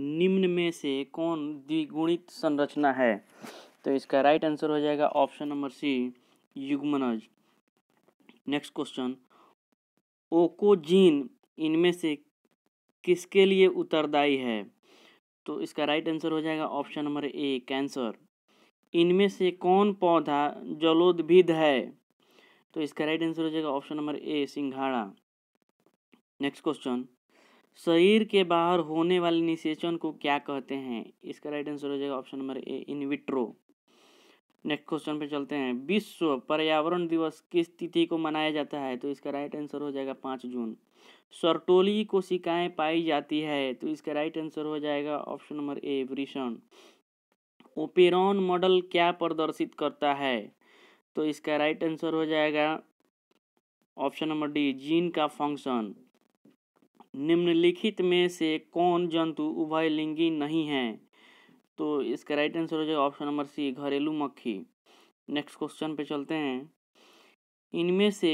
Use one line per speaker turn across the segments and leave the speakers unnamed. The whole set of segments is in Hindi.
निम्न में से कौन द्विगुणित संरचना है तो इसका राइट आंसर हो जाएगा ऑप्शन नंबर सी युग्मनज नेक्स्ट क्वेश्चन ओकोजीन इनमें से किसके लिए उत्तरदायी है तो इसका राइट आंसर हो जाएगा ऑप्शन नंबर ए कैंसर इनमें से कौन पौधा जलोद्भिद है तो इसका राइट आंसर हो जाएगा ऑप्शन नंबर ए सिंघाड़ा नेक्स्ट क्वेश्चन शरीर के बाहर होने वाले निषेचन को क्या कहते हैं इसका राइट आंसर हो जाएगा option number A in vitro next question पे चलते हैं विश्व पर्यावरण दिवस किस तिथि को मनाया जाता है तो इसका राइट आंसर हो जाएगा पाँच जून को कोशिकाएं पाई जाती है तो इसका राइट आंसर हो जाएगा ऑप्शन नंबर ए वृषण ओपेरॉन मॉडल क्या प्रदर्शित करता है तो इसका राइट आंसर हो जाएगा ऑप्शन नंबर डी जीन का फंक्शन निम्नलिखित में से कौन जंतु उभयलिंगी नहीं है तो इसका राइट आंसर हो जाएगा ऑप्शन नंबर सी घरेलू मक्खी नेक्स्ट क्वेश्चन पे चलते हैं इनमें से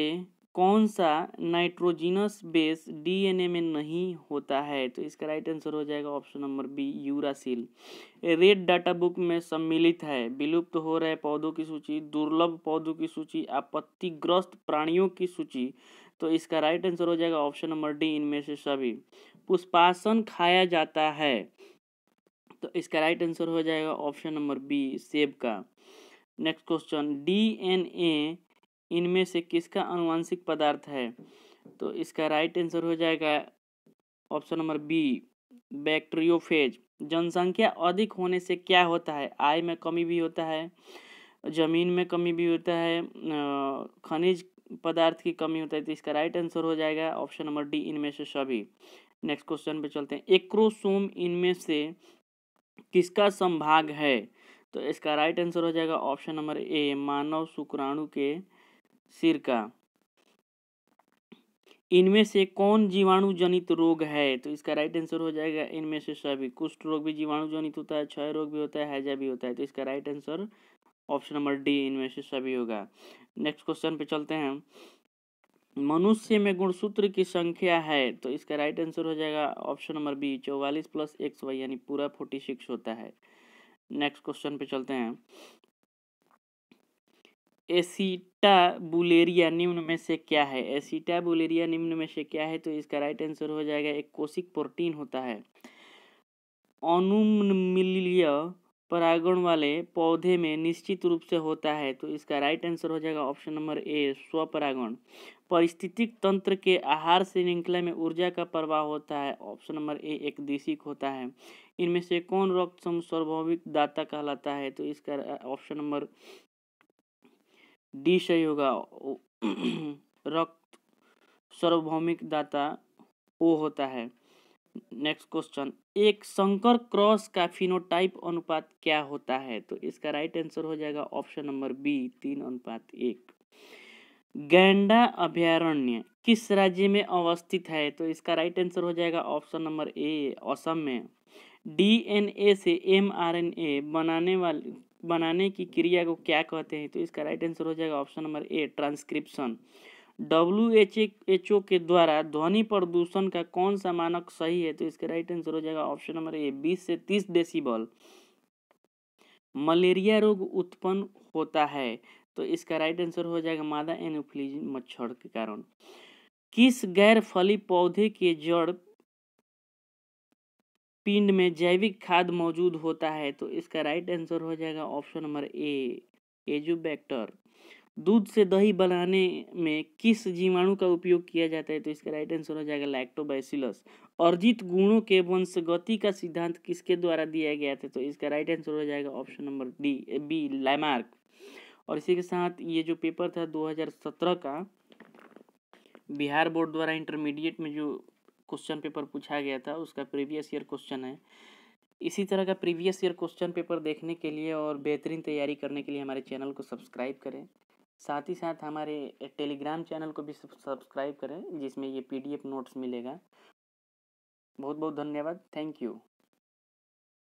कौन सा नाइट्रोजिनस बेस डीएनए में नहीं होता है तो इसका राइट आंसर हो जाएगा option number B uracil red data book में सम्मिलित है विलुप्त हो रहे पौधों की सूची दुर्लभ पौधों की सूची आपत्तिग्रस्त प्राणियों की सूची तो इसका राइट आंसर हो जाएगा ऑप्शन नंबर डी इनमें से सभी पुष्पासन खाया जाता है तो इसका राइट आंसर हो जाएगा ऑप्शन नंबर बी सेब का नेक्स्ट क्वेश्चन डी इनमें से किसका अनुवांशिक पदार्थ है तो इसका राइट आंसर हो जाएगा ऑप्शन नंबर बी बैक्टीरियोफेज जनसंख्या अधिक होने से क्या होता है आय में कमी भी होता है ज़मीन में कमी भी होता है खनिज पदार्थ की कमी होता है तो इसका राइट आंसर हो जाएगा ऑप्शन नंबर डी इनमें से सभी नेक्स्ट क्वेश्चन पे चलते हैं एक्रोसोम इनमें से किसका संभाग है तो इसका राइट आंसर हो जाएगा ऑप्शन नंबर ए मानव शुक्राणु के सिरका इनमें से कौन जीवाणु जनित रोग है तो इसका राइट आंसर हो जाएगा इनमें से सभी कुष्ठ रोग भी जीवाणु जनित होता है क्षय रोग भी होता है हैजा भी होता है तो इसका right answer option number D इनमें से सभी होगा नेक्स्ट क्वेश्चन पे चलते हैं मनुष्य में गुणसूत्र की संख्या है तो इसका राइट आंसर हो जाएगा ऑप्शन नंबर बी चौवालीस प्लस एक्स वाई यानी पूरा फोर्टी सिक्स होता है नेक्स्ट क्वेश्चन पे चलते हैं बुलेरिया निम्न में से क्या है बुलेरिया निम्न में से क्या है तो इसका राइट आंसर हो जाएगा एक कोशिक प्रोटीन होता है अनुमलीय परागण वाले पौधे में निश्चित रूप से होता है तो इसका राइट आंसर हो जाएगा ऑप्शन नंबर ए स्वपरागण परिस्थितिक तंत्र के आहार श्रृंखला में ऊर्जा का प्रवाह होता है ऑप्शन नंबर ए एक दिशिक होता है इनमें से कौन रक्त समूह दाता कहलाता है तो इसका ऑप्शन नंबर डी सही होगा रक्त सार्वभौमिक दाता ओ होता है नेक्स्ट क्वेश्चन एक संकर क्रॉस का फिनोटाइप अनुपात क्या होता है तो इसका राइट आंसर हो जाएगा ऑप्शन नंबर बी तीन अनुपात एक गैंडा अभ्यारण्य किस राज्य में अवस्थित है तो इसका राइट आंसर हो जाएगा ऑप्शन नंबर ए असम में डीएनए से एमआरएनए बनाने वाले बनाने की क्रिया को क्या कहते हैं तो इसका राइट आंसर हो जाएगा option number A transcription W H O के द्वारा ध्वनि प्रदूषण का कौन सा मानक सही है तो इसका राइट आंसर हो जाएगा ऑप्शन नंबर ए बीस से तीस डेसीबल मलेरिया रोग उत्पन्न होता है तो इसका राइट आंसर हो जाएगा मादा एनोफिलीज मच्छर के कारण किस गैर फली पौधे के जड़ पिंड में जैविक खाद मौजूद होता है तो इसका राइट आंसर हो जाएगा ऑप्शन नंबर ए एजुबैक्टर दूध से दही बनाने में किस जीवाणु का उपयोग किया जाता है तो इसका राइट आंसर हो जाएगा लैक्टोबैसिलस अर्जित गुणों के वंशगति का सिद्धांत किसके द्वारा दिया गया था तो इसका राइट आंसर हो जाएगा option number D B Lamarck और इसी के साथ ये जो पेपर था 2017 का बिहार बोर्ड द्वारा इंटरमीडिएट में जो क्वेश्चन पेपर पूछा गया था उसका प्रीवियस ईयर क्वेश्चन है इसी तरह का प्रीवियस ईयर क्वेश्चन पेपर देखने के लिए और बेहतरीन तैयारी करने के लिए हमारे चैनल को सब्सक्राइब करें साथ ही साथ हमारे टेलीग्राम चैनल को भी सब्सक्राइब करें जिसमें ये पीडीएफ नोट्स मिलेगा बहुत बहुत धन्यवाद थैंक यू